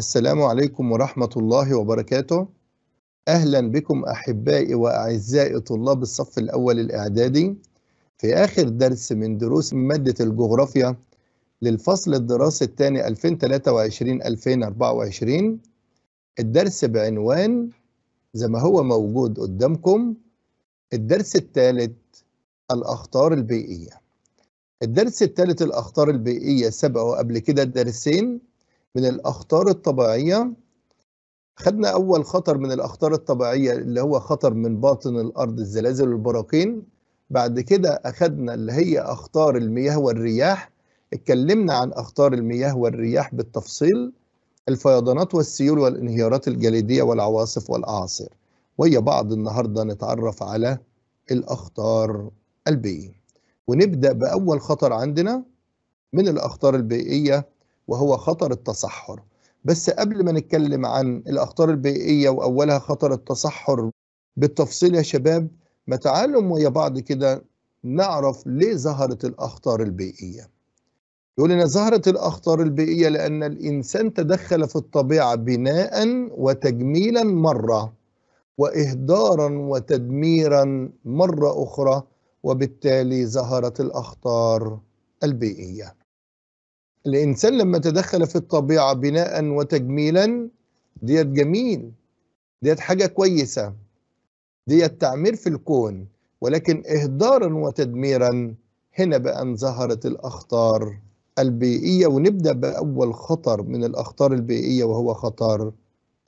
السلام عليكم ورحمة الله وبركاته أهلا بكم أحبائي وأعزائي طلاب الصف الأول الإعدادي في آخر درس من دروس مادة الجغرافيا للفصل الدراسي الثاني 2023-2024 الدرس بعنوان زي ما هو موجود قدامكم الدرس الثالث الأخطار البيئية الدرس الثالث الأخطار البيئية سبقه قبل كده الدرسين من الأخطار الطبيعية خدنا أول خطر من الأخطار الطبيعية اللي هو خطر من باطن الأرض الزلازل والبراكين بعد كده أخدنا اللي هي أخطار المياه والرياح اتكلمنا عن أخطار المياه والرياح بالتفصيل الفيضانات والسيول والانهيارات الجليدية والعواصف والأعاصير ويا بعض النهاردة نتعرف على الأخطار البيئية ونبدأ بأول خطر عندنا من الأخطار البيئية وهو خطر التصحر بس قبل ما نتكلم عن الأخطار البيئية وأولها خطر التصحر بالتفصيل يا شباب ما تعالوا ويا بعض كده نعرف ليه ظهرت الأخطار البيئية يقول إن ظهرت الأخطار البيئية لأن الإنسان تدخل في الطبيعة بناء وتجميلا مرة وإهدارا وتدميرا مرة أخرى وبالتالي ظهرت الأخطار البيئية الانسان لما تدخل في الطبيعه بناء وتجميلا ديت جميل ديت حاجه كويسه ديت تعمير في الكون ولكن اهدارا وتدميرا هنا بقى ظهرت الاخطار البيئيه ونبدا باول خطر من الاخطار البيئيه وهو خطر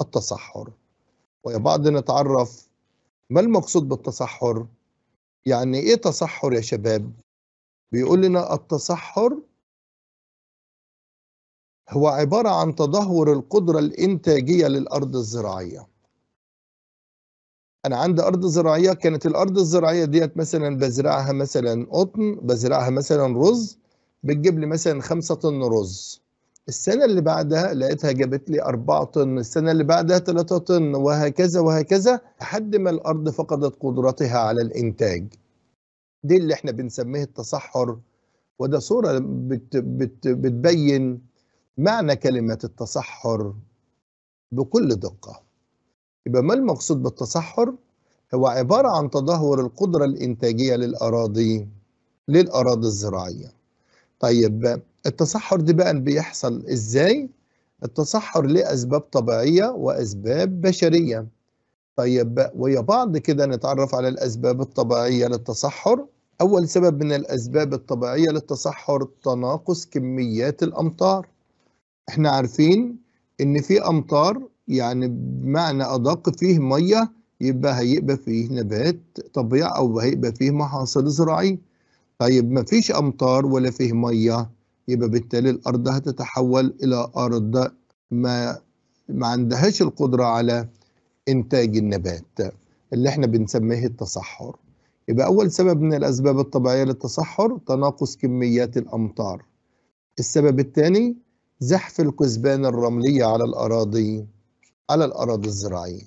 التصحر وبعد نتعرف ما المقصود بالتصحر يعني ايه تصحر يا شباب بيقول لنا التصحر هو عبارة عن تدهور القدرة الإنتاجية للأرض الزراعية أنا عندي أرض زراعية كانت الأرض الزراعية ديت مثلا بزرعها مثلا قطن بزرعها مثلا رز بتجيب لي مثلا 5 طن رز السنة اللي بعدها لقيتها جابت لي 4 طن السنة اللي بعدها 3 طن وهكذا وهكذا لحد ما الأرض فقدت قدرتها على الإنتاج دي اللي احنا بنسميه التصحر وده صورة بت بت بتبين معنى كلمة التصحر بكل دقة يبقى ما المقصود بالتصحر؟ هو عبارة عن تدهور القدرة الإنتاجية للأراضي للأراضي الزراعية طيب التصحر ده بقى بيحصل إزاي؟ التصحر ليه أسباب طبيعية وأسباب بشرية طيب ويا بعض كده نتعرف على الأسباب الطبيعية للتصحر أول سبب من الأسباب الطبيعية للتصحر تناقص كميات الأمطار احنا عارفين ان في امطار يعني بمعنى ادق فيه ميه يبقى هيبقى فيه نبات طبيعي او هيبقى فيه محاصيل زراعيه طيب ما فيش امطار ولا فيه ميه يبقى بالتالي الارض هتتحول الى ارض ما ما عندهاش القدره على انتاج النبات اللي احنا بنسميه التصحر يبقى اول سبب من الاسباب الطبيعيه للتصحر تناقص كميات الامطار السبب الثاني زحف الكثبان الرملية على الأراضي على الأراضي الزراعية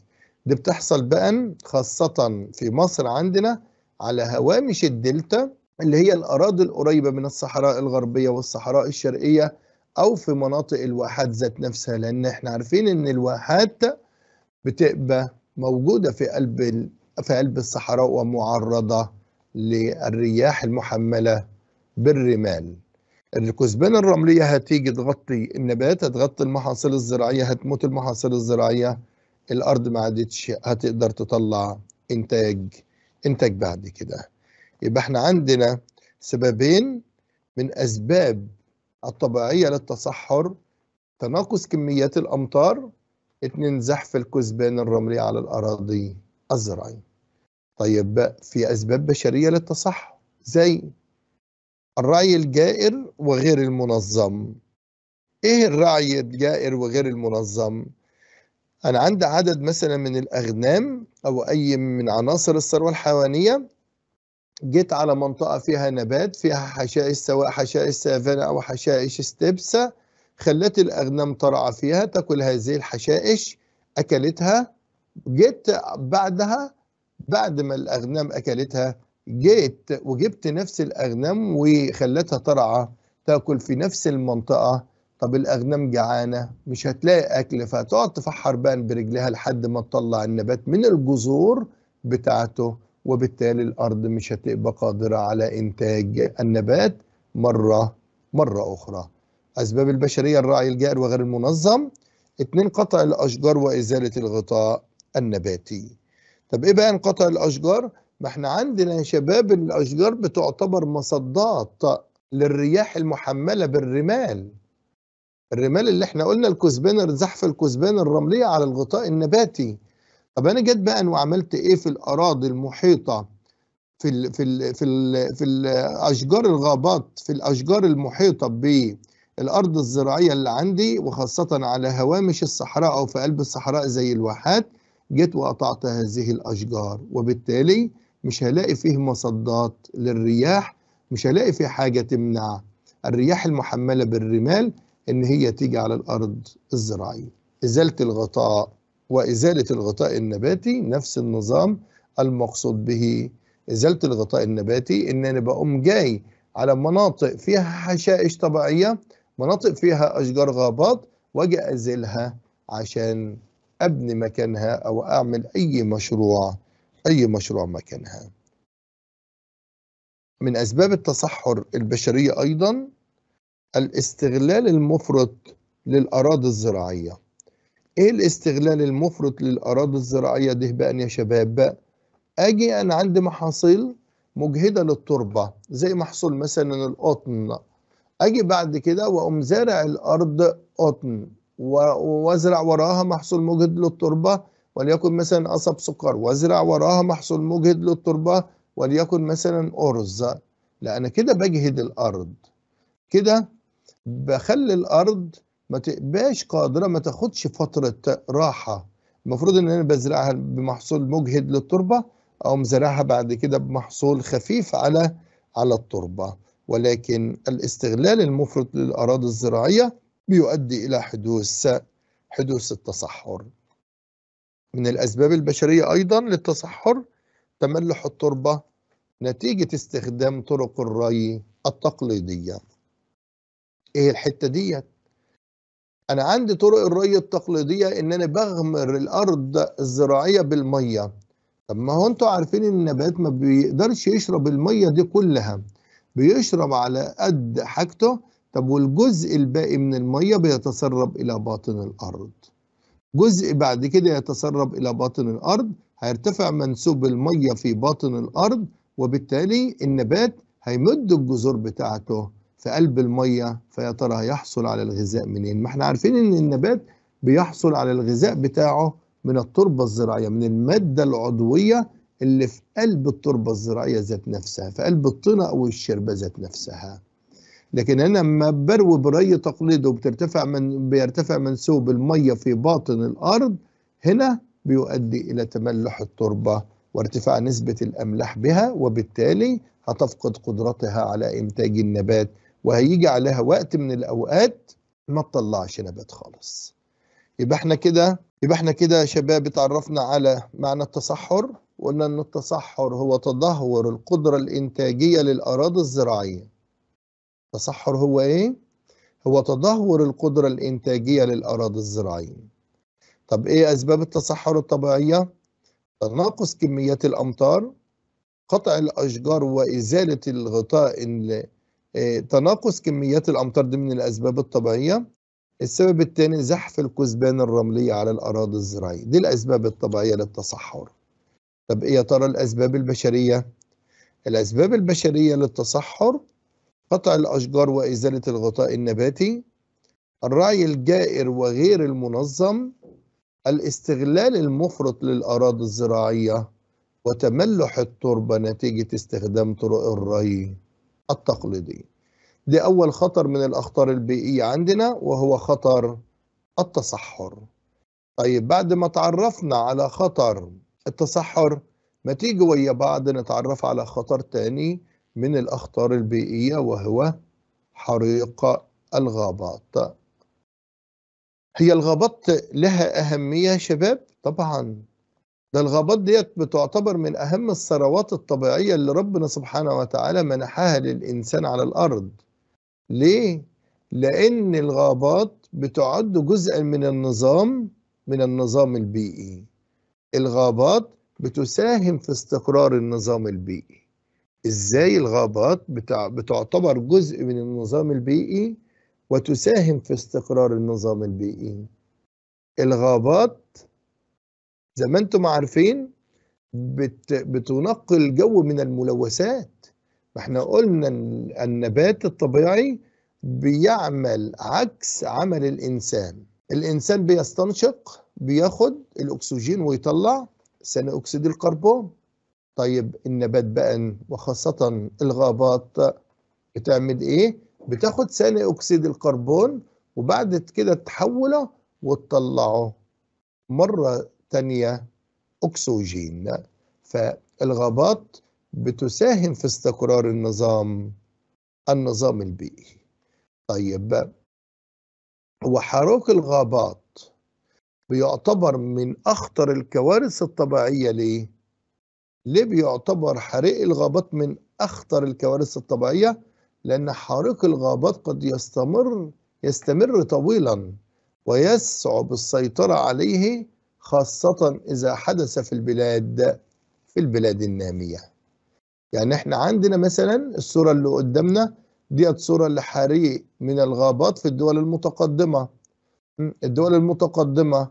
دي بتحصل بقى خاصة في مصر عندنا على هوامش الدلتا اللي هي الأراضي القريبة من الصحراء الغربية والصحراء الشرقية أو في مناطق الواحات ذات نفسها لأن احنا عارفين إن الواحات بتبقى موجودة في قلب في قلب الصحراء ومعرضة للرياح المحملة بالرمال الكثبان الرملية هتيجي تغطي النبات هتغطي المحاصيل الزراعية هتموت المحاصيل الزراعية الأرض ما عادتش هتقدر تطلع إنتاج إنتاج بعد كده يبقى احنا عندنا سببين من أسباب الطبيعية للتصحر تناقص كميات الأمطار اتنين زحف الكثبان الرملي على الأراضي الزراعية طيب في أسباب بشرية للتصحر زي الرعي الجائر وغير المنظم ايه الرعي الجائر وغير المنظم انا عندي عدد مثلا من الاغنام او اي من عناصر الثروه الحيوانيه جيت على منطقه فيها نبات فيها حشائش سواء حشائش سافانا او حشائش ستيبسا خلت الاغنام ترعى فيها تاكل هذه الحشائش اكلتها جيت بعدها بعد ما الاغنام اكلتها جئت وجبت نفس الأغنام وخلتها ترعى تاكل في نفس المنطقة طب الأغنام جعانة مش هتلاقي أكل فتقعد تفحر بقى برجلها لحد ما تطلع النبات من الجذور بتاعته وبالتالي الأرض مش هتبقى قادرة على إنتاج النبات مرة مرة أخرى أسباب البشرية الرعي الجائر وغير المنظم اتنين قطع الأشجار وإزالة الغطاء النباتي طب إيه بقى انقطع الأشجار؟ ما احنا عندنا يا شباب الاشجار بتعتبر مصدات للرياح المحمله بالرمال الرمال اللي احنا قلنا الكثبان زحف الكثبان الرمليه على الغطاء النباتي طب انا جيت بقى وعملت ايه في الاراضي المحيطه في ال في ال في ال في الاشجار الغابات في الاشجار المحيطه بالارض الزراعيه اللي عندي وخاصه على هوامش الصحراء او في قلب الصحراء زي الواحات جيت وقطعت هذه الاشجار وبالتالي مش هلاقي فيه مصدات للرياح مش هلاقي فيه حاجة تمنع الرياح المحملة بالرمال إن هي تيجي على الأرض الزراعية إزالة الغطاء وإزالة الغطاء النباتي نفس النظام المقصود به إزالة الغطاء النباتي إن أنا بقوم جاي على مناطق فيها حشائش طبيعية مناطق فيها أشجار غابات وأجي أزيلها عشان أبني مكانها أو أعمل أي مشروع أي مشروع مكانها من أسباب التصحر البشرية أيضا الاستغلال المفرط للأراضي الزراعية إيه الاستغلال المفرط للأراضي الزراعية ده بقى يا شباب أجي أنا عندي محاصيل مجهدة للتربة زي محصول مثلا القطن أجي بعد كده وأقوم زارع الأرض قطن وأزرع وراها محصول مجهد للتربة وليكن مثلا قصب سكر وازرع وراها محصول مجهد للتربة وليكن مثلا أرز لا أنا كده بجهد الأرض كده بخلي الأرض ما تبقاش قادرة ما تاخدش فترة راحة المفروض إن أنا بزرعها بمحصول مجهد للتربة أو مزرعها بعد كده بمحصول خفيف على على التربة ولكن الاستغلال المفرط للأراضي الزراعية بيؤدي إلى حدوث حدوث التصحر من الأسباب البشرية أيضا للتصحر تملح التربة نتيجة استخدام طرق الري التقليدية إيه الحتة ديت أنا عندي طرق الري التقليدية إن أنا بغمر الأرض الزراعية بالمية طب ما هو أنتوا عارفين إن النبات ما بيقدرش يشرب المية دي كلها بيشرب على قد حاجته طب والجزء الباقي من المية بيتسرب إلى باطن الأرض جزء بعد كده يتسرب إلى باطن الأرض هيرتفع منسوب المية في باطن الأرض وبالتالي النبات هيمد الجذور بتاعته في قلب المية فيا ترى هيحصل على الغذاء منين؟ ما احنا عارفين إن النبات بيحصل على الغذاء بتاعه من التربة الزراعية من المادة العضوية اللي في قلب التربة الزراعية ذات نفسها في قلب الطينة أو الشربة ذات نفسها لكن هنا لما بروي بري تقليدي وبترتفع من بيرتفع منسوب الميه في باطن الارض هنا بيؤدي الى تملح التربه وارتفاع نسبه الاملاح بها وبالتالي هتفقد قدرتها على انتاج النبات وهيجي عليها وقت من الاوقات ما تطلعش نبات خالص يبقى احنا كده يبقى احنا كده يا شباب اتعرفنا على معنى التصحر وقلنا ان التصحر هو تدهور القدره الانتاجيه للاراضي الزراعيه التصحر هو ايه؟ هو تدهور القدرة الإنتاجية للأراضي الزراعية طب إيه أسباب التصحر الطبيعية؟ تناقص كميات الأمطار قطع الأشجار وإزالة الغطاء آه، تناقص كميات الأمطار دي من الأسباب الطبيعية السبب الثاني زحف الكثبان الرملية على الأراضي الزراعية دي الأسباب الطبيعية للتصحر طب إيه يا ترى الأسباب البشرية؟ الأسباب البشرية للتصحر قطع الأشجار وإزالة الغطاء النباتي الرعي الجائر وغير المنظم الاستغلال المفرط للأراضي الزراعية وتملح التربة نتيجة استخدام طرق الري التقليدية دي أول خطر من الأخطار البيئية عندنا وهو خطر التصحر طيب بعد ما تعرفنا على خطر التصحر ما تيجي ويا بعض نتعرف على خطر تاني من الأخطار البيئية وهو حريق الغابات هي الغابات لها أهمية يا شباب طبعا ده الغابات ديت بتعتبر من أهم الثروات الطبيعية اللي ربنا سبحانه وتعالى منحها للإنسان على الأرض ليه؟ لأن الغابات بتعد جزءا من النظام من النظام البيئي الغابات بتساهم في استقرار النظام البيئي ازاي الغابات بتاع بتعتبر جزء من النظام البيئي وتساهم في استقرار النظام البيئي الغابات زي ما انتم عارفين بت... بتنقي الجو من الملوثات ما احنا قلنا النبات الطبيعي بيعمل عكس عمل الانسان الانسان بيستنشق بياخد الاكسجين ويطلع ثاني اكسيد الكربون طيب النبات بقى وخاصة الغابات بتعمل ايه؟ بتاخد ثاني اكسيد الكربون وبعد كده تحوله وتطلعه مرة تانية اكسجين فالغابات بتساهم في استقرار النظام النظام البيئي طيب وحراك الغابات بيعتبر من اخطر الكوارث الطبيعية ليه؟ ليه بيعتبر حريق الغابات من أخطر الكوارث الطبيعية؟ لأن حريق الغابات قد يستمر يستمر طويلا ويصعب السيطرة عليه خاصة إذا حدث في البلاد في البلاد النامية يعني احنا عندنا مثلا الصورة اللي قدامنا ديت صورة لحريق من الغابات في الدول المتقدمة الدول المتقدمة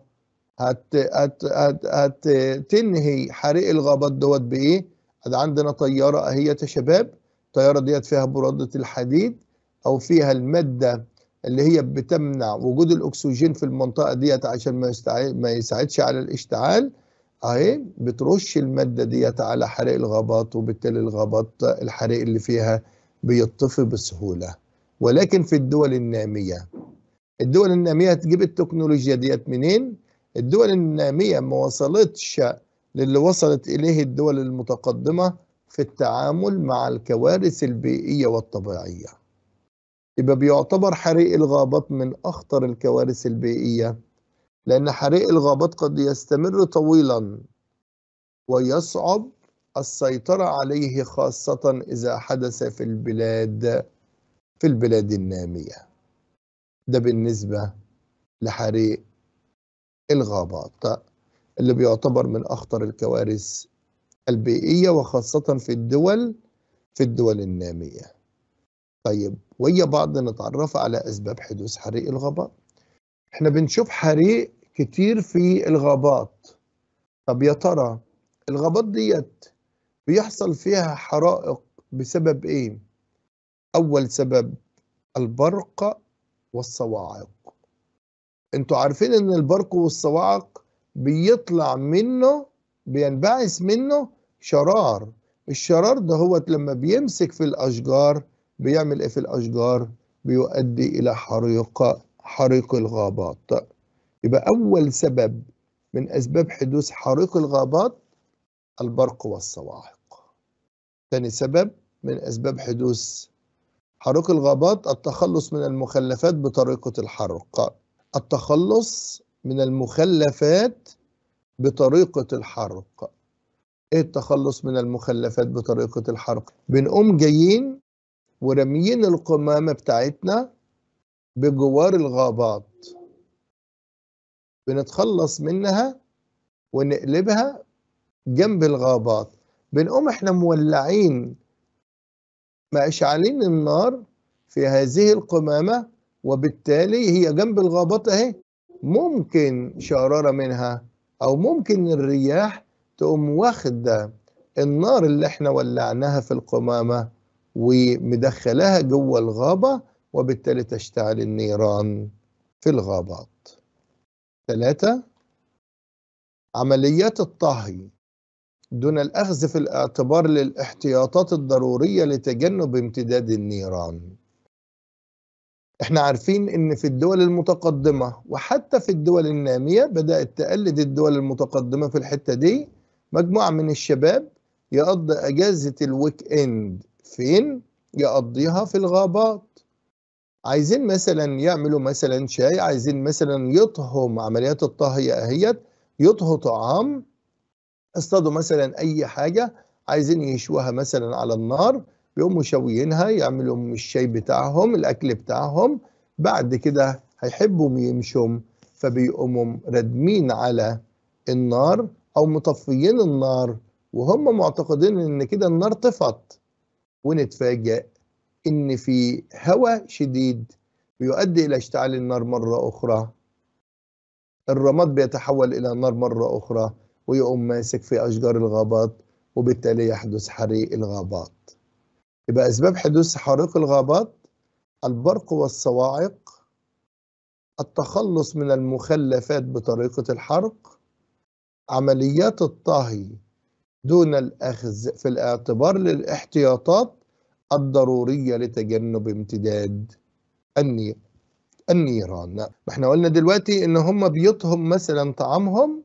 هت هت هت هتنهي حريق الغابات دوت بايه؟ ده عندنا طياره اهيت يا شباب الطياره ديت فيها براده الحديد او فيها الماده اللي هي بتمنع وجود الاكسجين في المنطقه ديت عشان ما ما يساعدش على الاشتعال اهي بترش الماده ديت على حريق الغابات وبالتالي الغابات الحريق اللي فيها بيطفي بسهوله ولكن في الدول الناميه الدول الناميه هتجيب التكنولوجيا ديت منين؟ الدول النامية ما وصلتش للي وصلت إليه الدول المتقدمة في التعامل مع الكوارث البيئية والطبيعية يبقى بيعتبر حريق الغابات من أخطر الكوارث البيئية لأن حريق الغابات قد يستمر طويلا ويصعب السيطرة عليه خاصة إذا حدث في البلاد في البلاد النامية ده بالنسبة لحريق الغابات اللي بيعتبر من أخطر الكوارث البيئية وخاصة في الدول في الدول النامية طيب ويا بعض نتعرف على أسباب حدوث حريق الغابات احنا بنشوف حريق كتير في الغابات طب يا ترى الغابات ديت بيحصل فيها حرائق بسبب ايه؟ أول سبب البرق والصواعق انتوا عارفين ان البرق والصواعق بيطلع منه بينبعث منه شرار الشرار ده هو لما بيمسك في الاشجار بيعمل ايه في الاشجار بيؤدي الى حريق حريق الغابات يبقى اول سبب من اسباب حدوث حريق الغابات البرق والصواعق ثاني سبب من اسباب حدوث حريق الغابات التخلص من المخلفات بطريقه الحرق التخلص من المخلفات بطريقة الحرق ايه التخلص من المخلفات بطريقة الحرق بنقوم جايين ورميين القمامة بتاعتنا بجوار الغابات بنتخلص منها ونقلبها جنب الغابات بنقوم احنا مولعين مشعلين النار في هذه القمامة وبالتالي هي جنب الغابات اهي ممكن شراره منها او ممكن الرياح تقوم واخده النار اللي احنا ولعناها في القمامه ومدخلها جوه الغابه وبالتالي تشتعل النيران في الغابات. ثلاثة عمليات الطهي دون الأخذ في الاعتبار للاحتياطات الضرورية لتجنب امتداد النيران احنا عارفين ان في الدول المتقدمة وحتى في الدول النامية بدأت تقلد الدول المتقدمة في الحتة دي مجموعة من الشباب يقضي أجازة الويك إند فين؟ يقضيها في الغابات عايزين مثلا يعملوا مثلا شاي عايزين مثلا يطهوا عمليات الطهي اهيت يطهوا طعام اصطادوا مثلا اي حاجه عايزين يشوها مثلا على النار بيقوموا يشويينها يعملوا الشاي بتاعهم الاكل بتاعهم بعد كده هيحبوا يمشوا فبيقوموا ردمين على النار او مطفيين النار وهم معتقدين ان كده النار طفت ونتفاجئ ان في هواء شديد بيؤدي الى اشتعال النار مره اخرى الرماد بيتحول الى نار مره اخرى ويقوم ماسك في اشجار الغابات وبالتالي يحدث حريق الغابات يبقى أسباب حدوث حريق الغابات البرق والصواعق التخلص من المخلفات بطريقة الحرق عمليات الطهي دون الأخذ في الاعتبار للاحتياطات الضرورية لتجنب امتداد النيران ما احنا قلنا دلوقتي ان هم بيوتهم مثلا طعامهم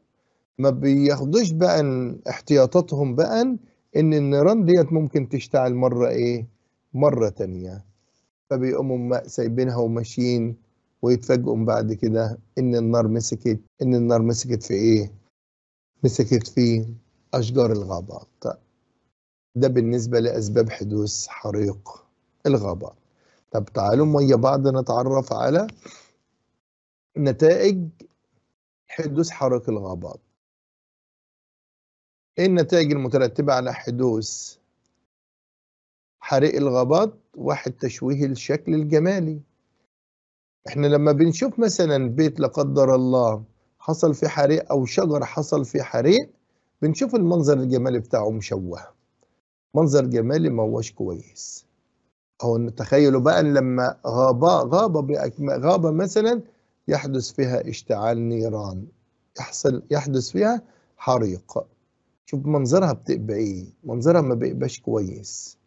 ما بياخدوش بقى احتياطاتهم بقى ان النيران ديت ممكن تشتعل مره ايه مره تانية فبيقوموا سايبينها وماشيين ويتفاجئوا بعد كده ان النار مسكت ان النار مسكت في ايه مسكت في اشجار الغابات ده بالنسبه لاسباب حدوث حريق الغابات طب تعالوا ويا بعض نتعرف على نتائج حدوث حريق الغابات ايه النتائج المترتبة على حدوث حريق الغابات واحد تشويه الشكل الجمالي احنا لما بنشوف مثلا بيت لا قدر الله حصل في حريق او شجر حصل في حريق بنشوف المنظر الجمالي بتاعه مشوه منظر جمالي ما هوش كويس او تخيلوا بقى لما غابة غابة غابة مثلا يحدث فيها اشتعال نيران يحصل يحدث فيها حريق شوف منظرها بتبقى ايه منظرها ما بيبقاش كويس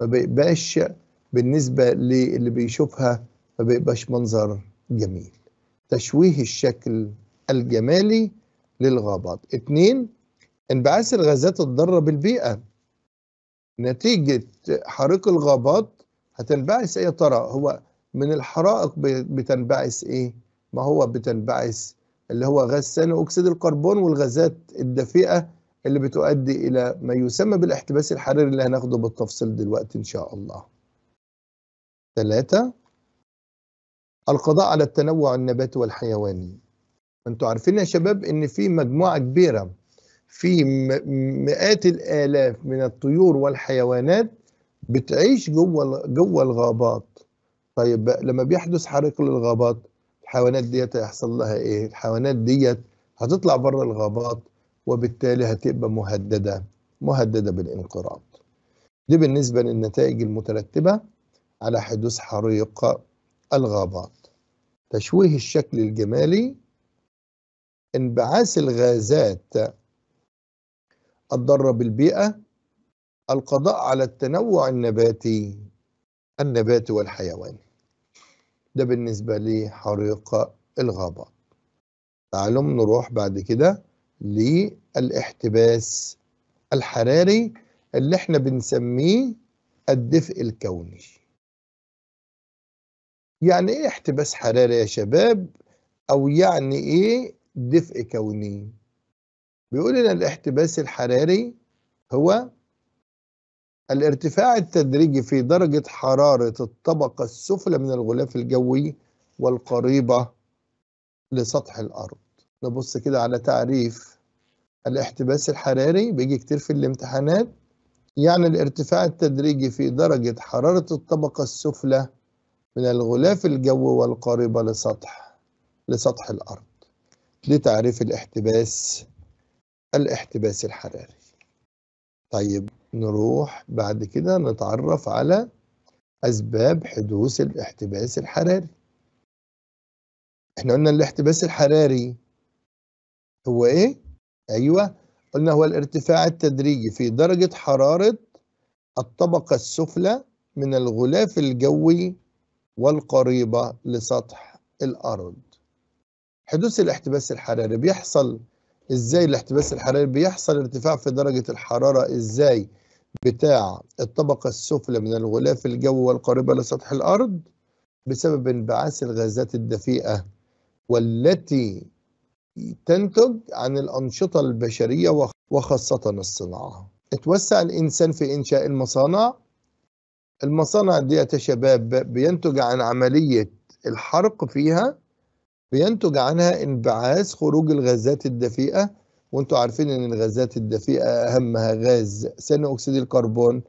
ما بيبقاش بالنسبة للي بيشوفها ما بيبقاش منظر جميل تشويه الشكل الجمالي للغابات اتنين انبعاث الغازات الضارة بالبيئة نتيجة حريق الغابات هتنبعث ايه يا ترى هو من الحرائق بتنبعث ايه ما هو بتنبعث اللي هو غاز ثاني اكسيد الكربون والغازات الدفيئه اللي بتؤدي إلى ما يسمى بالاحتباس الحراري اللي هناخده بالتفصيل دلوقتي إن شاء الله. ثلاثة القضاء على التنوع النباتي والحيواني. أنتوا عارفين يا شباب إن في مجموعة كبيرة في مئات الآلاف من الطيور والحيوانات بتعيش جوه جوه الغابات. طيب لما بيحدث حريق للغابات الحيوانات ديت هيحصل لها ايه؟ الحيوانات ديت هتطلع بره الغابات وبالتالي هتبقى مهددة مهددة بالانقراض دي بالنسبة للنتائج المترتبة على حدوث حريق الغابات تشويه الشكل الجمالي انبعاث الغازات الضارة بالبيئة القضاء على التنوع النباتي النباتي والحيواني ده بالنسبة لحريق الغابات تعالوا نروح بعد كده للاحتباس الحراري اللي احنا بنسميه الدفء الكوني يعني ايه احتباس حراري يا شباب او يعني ايه دفء كوني بيقول لنا الاحتباس الحراري هو الارتفاع التدريجي في درجة حرارة الطبقة السفلى من الغلاف الجوي والقريبة لسطح الأرض نبص كده على تعريف الاحتباس الحراري بيجي كتير في الامتحانات يعني الارتفاع التدريجي في درجة حرارة الطبقة السفلى من الغلاف الجوي والقاربة لسطح لسطح الأرض دي تعريف الاحتباس الاحتباس الحراري طيب نروح بعد كده نتعرف على أسباب حدوث الاحتباس الحراري احنا قلنا الاحتباس الحراري هو ايه ايوه قلنا هو الارتفاع التدريجي في درجة حرارة الطبقة السفلى من الغلاف الجوي والقريبة لسطح الأرض حدوث الاحتباس الحراري بيحصل ازاي الاحتباس الحراري بيحصل ارتفاع في درجة الحرارة ازاي بتاع الطبقة السفلى من الغلاف الجوي والقريبة لسطح الأرض بسبب انبعاث الغازات الدفيئة والتي تنتج عن الأنشطة البشرية وخاصة الصناعة اتوسع الإنسان في إنشاء المصانع المصانع ديت يا شباب بينتج عن عملية الحرق فيها بينتج عنها انبعاث خروج الغازات الدفيئة وانتوا عارفين ان الغازات الدفيئة اهمها غاز ثاني اكسيد الكربون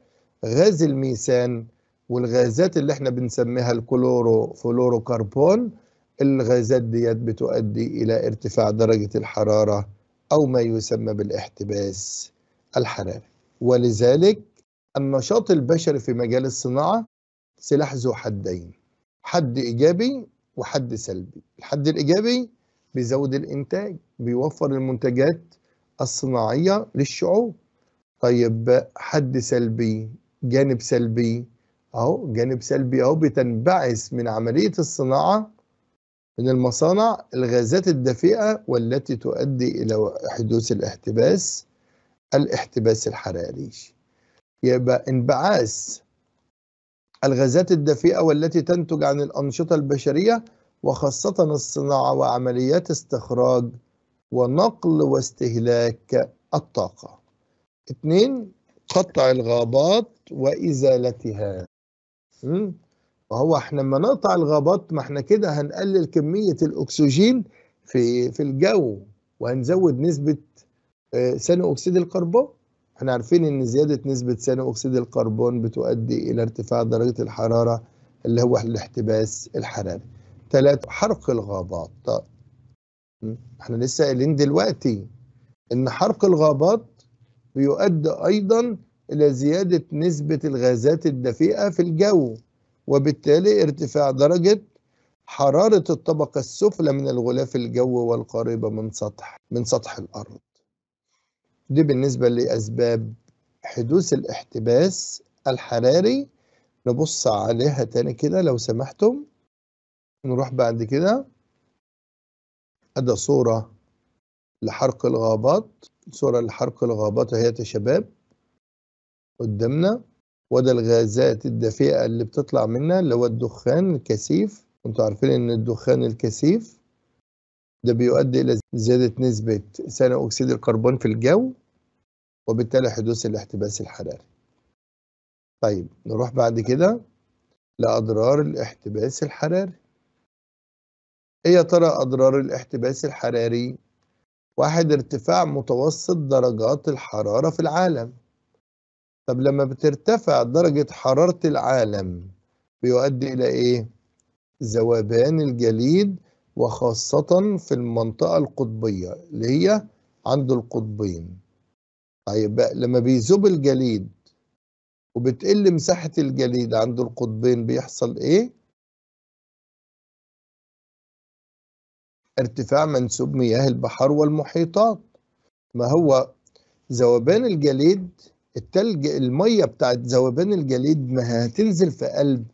غاز الميثان والغازات اللي احنا بنسميها الكلورو فلورو كربون الغازات ديت بتؤدي إلى ارتفاع درجة الحرارة أو ما يسمى بالاحتباس الحراري ولذلك النشاط البشري في مجال الصناعة سلاح ذو حدين حد إيجابي وحد سلبي الحد الإيجابي بيزود الإنتاج بيوفر المنتجات الصناعية للشعوب طيب حد سلبي جانب سلبي أهو جانب سلبي أهو بتنبعث من عملية الصناعة من المصانع الغازات الدفيئة والتي تؤدي إلى حدوث الاحتباس الاحتباس الحراري يبقى انبعاث الغازات الدفيئة والتي تنتج عن الأنشطة البشرية وخاصة الصناعة وعمليات استخراج ونقل واستهلاك الطاقة اثنين قطع الغابات وإزالتها وهو احنا لما نقطع الغابات ما احنا كده هنقلل كميه الاكسجين في في الجو وهنزود نسبه آه، ثاني اكسيد الكربون احنا عارفين ان زياده نسبه ثاني اكسيد الكربون بتؤدي الى ارتفاع درجه الحراره اللي هو الاحتباس الحراري ثلاثة حرق الغابات طيب. احنا لسه قايلين دلوقتي ان حرق الغابات بيؤدي ايضا الى زياده نسبه الغازات الدفيئه في الجو وبالتالي ارتفاع درجة حرارة الطبقة السفلى من الغلاف الجوي والقريبة من سطح من سطح الأرض دي بالنسبة لأسباب حدوث الاحتباس الحراري نبص عليها تاني كده لو سمحتم نروح بعد كده أدى صورة لحرق الغابات صورة لحرق الغابات أهيت يا شباب قدامنا وده الغازات الدفيئة اللي بتطلع منها اللي هو الدخان الكثيف انتوا عارفين ان الدخان الكثيف ده بيؤدي الى زيادة نسبة ثاني اكسيد الكربون في الجو وبالتالي حدوث الاحتباس الحراري طيب نروح بعد كده لأضرار الاحتباس الحراري ايه يا ترى أضرار الاحتباس الحراري؟ واحد ارتفاع متوسط درجات الحرارة في العالم طب لما بترتفع درجة حرارة العالم بيؤدي إلى إيه؟ ذوبان الجليد وخاصة في المنطقة القطبية اللي هي عند القطبين طيب لما بيذوب الجليد وبتقل مساحة الجليد عند القطبين بيحصل إيه؟ ارتفاع منسوب مياه البحار والمحيطات ما هو ذوبان الجليد التلج الميه بتاعت ذوبان الجليد ما هتنزل في قلب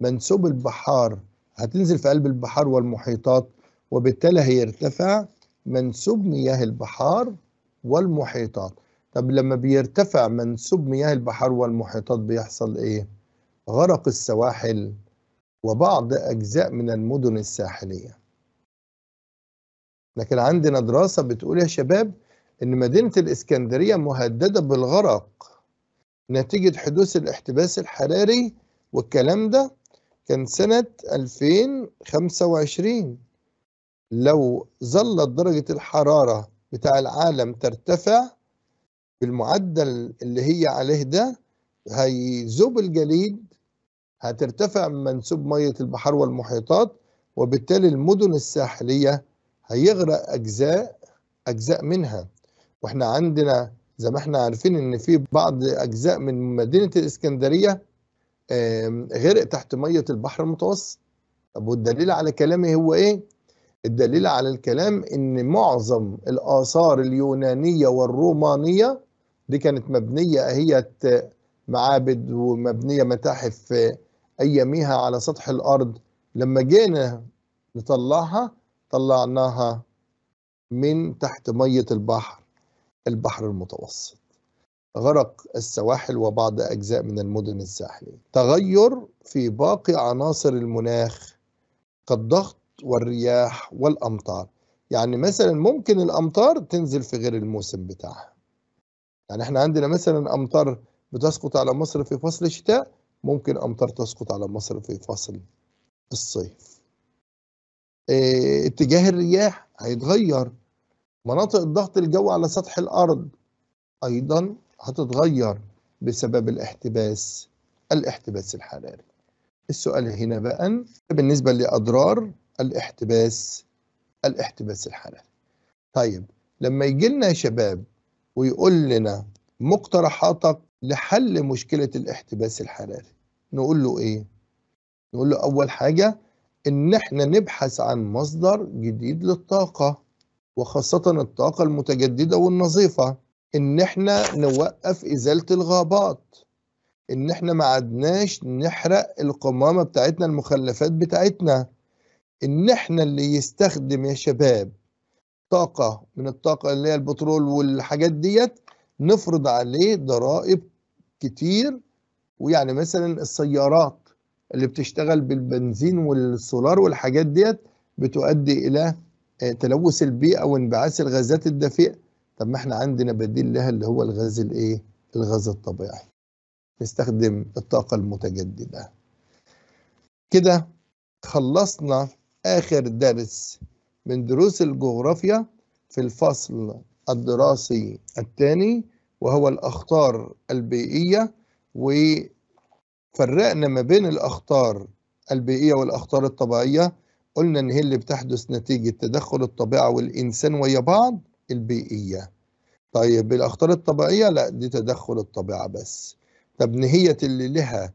منسوب البحار هتنزل في قلب البحار والمحيطات وبالتالي هيرتفع منسوب مياه البحار والمحيطات طب لما بيرتفع منسوب مياه البحار والمحيطات بيحصل ايه غرق السواحل وبعض اجزاء من المدن الساحليه لكن عندنا دراسه بتقول يا شباب أن مدينة الإسكندرية مهددة بالغرق نتيجة حدوث الاحتباس الحراري والكلام ده كان سنة 2025 لو ظلت درجة الحرارة بتاع العالم ترتفع بالمعدل اللي هي عليه ده هيذوب الجليد هترتفع منسوب مية البحار والمحيطات وبالتالي المدن الساحلية هيغرق أجزاء أجزاء منها واحنا عندنا زي ما احنا عارفين ان في بعض اجزاء من مدينه الاسكندريه غرق تحت ميه البحر المتوسط طب والدليل على كلامي هو ايه الدليل على الكلام ان معظم الاثار اليونانيه والرومانيه دي كانت مبنيه هي معابد ومبنيه متاحف اياميها على سطح الارض لما جينا نطلعها طلعناها من تحت ميه البحر البحر المتوسط غرق السواحل وبعض أجزاء من المدن الساحلية تغير في باقي عناصر المناخ كالضغط والرياح والأمطار يعني مثلا ممكن الأمطار تنزل في غير الموسم بتاعها يعني احنا عندنا مثلا أمطار بتسقط على مصر في فصل الشتاء ممكن أمطار تسقط على مصر في فصل الصيف إيه، اتجاه الرياح هيتغير مناطق الضغط الجوي على سطح الأرض أيضا هتتغير بسبب الاحتباس الاحتباس الحراري السؤال هنا بقى بالنسبة لأضرار الاحتباس الاحتباس الحراري طيب لما يجي لنا يا شباب ويقول لنا مقترحاتك لحل مشكلة الاحتباس الحراري نقول له ايه نقول له اول حاجة ان احنا نبحث عن مصدر جديد للطاقة وخاصة الطاقة المتجددة والنظيفة إن إحنا نوقف إزالة الغابات إن إحنا ما عدناش نحرق القمامة بتاعتنا المخلفات بتاعتنا إن إحنا اللي يستخدم يا شباب طاقة من الطاقة اللي هي البترول والحاجات ديت نفرض عليه ضرائب كتير ويعني مثلا السيارات اللي بتشتغل بالبنزين والسولار والحاجات ديت بتؤدي إلى آه، تلوث البيئه وانبعاث الغازات الدفيئه طب ما احنا عندنا بديل لها اللي هو الغاز الايه الغاز الطبيعي نستخدم الطاقه المتجدده كده خلصنا اخر درس من دروس الجغرافيا في الفصل الدراسي الثاني وهو الاخطار البيئيه وفرقنا ما بين الاخطار البيئيه والاخطار الطبيعيه قلنا إن هي اللي بتحدث نتيجة تدخل الطبيعة والإنسان ويا بعض البيئية طيب الأخطار الطبيعية لا دي تدخل الطبيعة بس طب نهية اللي لها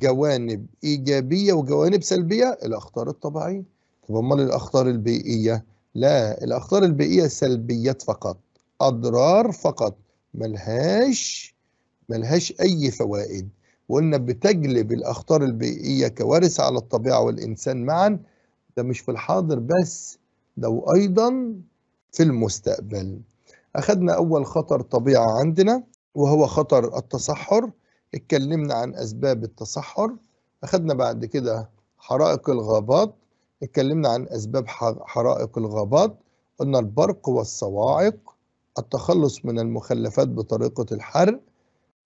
جوانب إيجابية وجوانب سلبية الأخطار الطبيعية طب أمال الأخطار البيئية لا الأخطار البيئية سلبيات فقط أضرار فقط ملهاش ملهاش أي فوائد وقلنا بتجلب الأخطار البيئية كوارث على الطبيعة والإنسان معاً ده مش في الحاضر بس ده وأيضا في المستقبل أخذنا أول خطر طبيعة عندنا وهو خطر التصحر اتكلمنا عن أسباب التصحر أخذنا بعد كده حرائق الغابات اتكلمنا عن أسباب حرائق الغابات قلنا البرق والصواعق التخلص من المخلفات بطريقة الحرق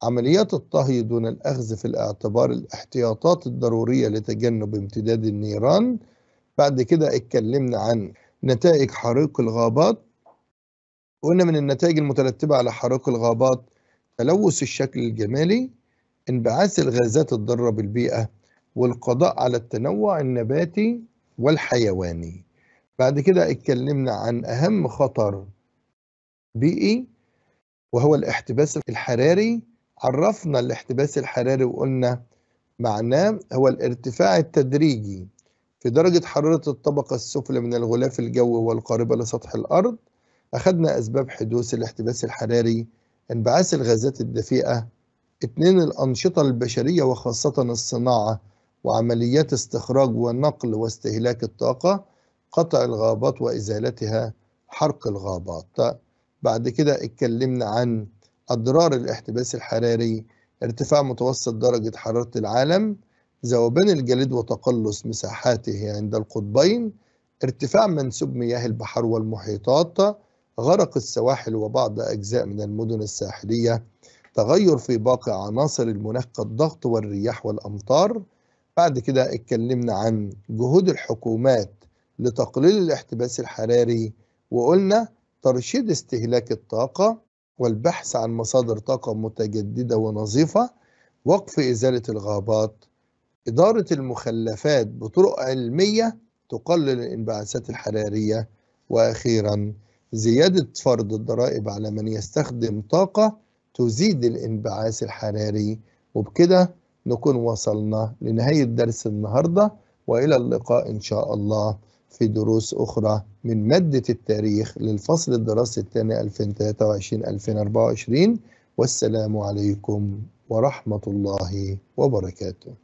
عمليات الطهي دون الأخذ في الاعتبار الاحتياطات الضرورية لتجنب امتداد النيران بعد كده اتكلمنا عن نتائج حريق الغابات قلنا من النتائج المترتبة على حريق الغابات تلوث الشكل الجمالي انبعاث الغازات الضارة بالبيئة والقضاء على التنوع النباتي والحيواني بعد كده اتكلمنا عن أهم خطر بيئي وهو الاحتباس الحراري عرفنا الاحتباس الحراري وقلنا معناه هو الارتفاع التدريجي في درجة حرارة الطبقة السفلى من الغلاف الجوي والقاربة لسطح الأرض أخذنا أسباب حدوث الاحتباس الحراري انبعاث الغازات الدفيئة اتنين الأنشطة البشرية وخاصة الصناعة وعمليات استخراج ونقل واستهلاك الطاقة قطع الغابات وإزالتها حرق الغابات بعد كده اتكلمنا عن أضرار الاحتباس الحراري ارتفاع متوسط درجة حرارة العالم ذوبان الجليد وتقلص مساحاته عند القطبين ارتفاع منسوب مياه البحر والمحيطات غرق السواحل وبعض أجزاء من المدن الساحلية تغير في باقي عناصر المناخ كالضغط والرياح والأمطار بعد كده اتكلمنا عن جهود الحكومات لتقليل الاحتباس الحراري وقلنا ترشيد استهلاك الطاقة والبحث عن مصادر طاقة متجددة ونظيفة وقف إزالة الغابات إدارة المخلفات بطرق علمية تقلل الانبعاثات الحرارية وأخيرا زيادة فرض الضرائب على من يستخدم طاقة تزيد الانبعاث الحراري وبكده نكون وصلنا لنهاية درس النهاردة وإلى اللقاء إن شاء الله في دروس أخرى من مادة التاريخ للفصل الدراسي الثاني 2023-2024 والسلام عليكم ورحمة الله وبركاته